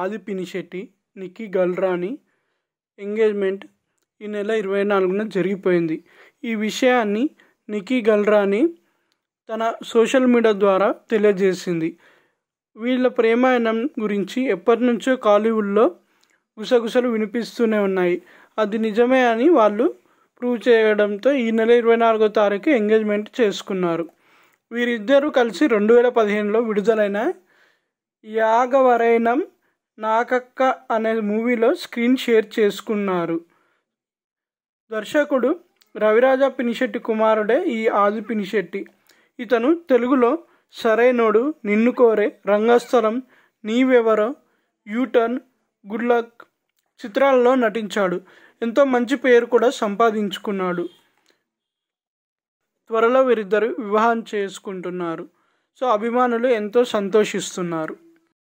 ఆది పినిశెట్టి నిక్కీ గల్రాని ఎంగేజ్మెంట్ ఈ నెల ఇరవై నాలుగున జరిగిపోయింది ఈ విషయాన్ని నిక్కీ గల్రాని తన సోషల్ మీడియా ద్వారా తెలియజేసింది వీళ్ళ ప్రేమాయణం గురించి ఎప్పటి నుంచో కాలీవుడ్లో గుసగుసలు వినిపిస్తూనే ఉన్నాయి అది నిజమే అని వాళ్ళు ప్రూవ్ చేయడంతో ఈ నెల ఇరవై నాలుగో తారీఖు ఎంగేజ్మెంట్ చేసుకున్నారు వీరిద్దరూ కలిసి రెండు వేల పదిహేనులో విడుదలైన యాగవరైనం నాకక్క అనే మూవీలో స్క్రీన్ షేర్ చేసుకున్నారు దర్శకుడు రవిరాజ పినిశెట్టి కుమారుడే ఈ ఆది పినిశెట్టి ఇతను తెలుగులో Sarrainodu Ninnu Kori Rangasthalam Neevevaro U turn good luck చిత్రాల్లో నటించాడు ఎంతో మంచి పేరు కూడా సంపాదించుకున్నాడు త్వరలో వీరిద్దరు వివాహం చేసుకుంటున్నారు సో అభిమానులు ఎంతో సంతోషిస్తున్నారు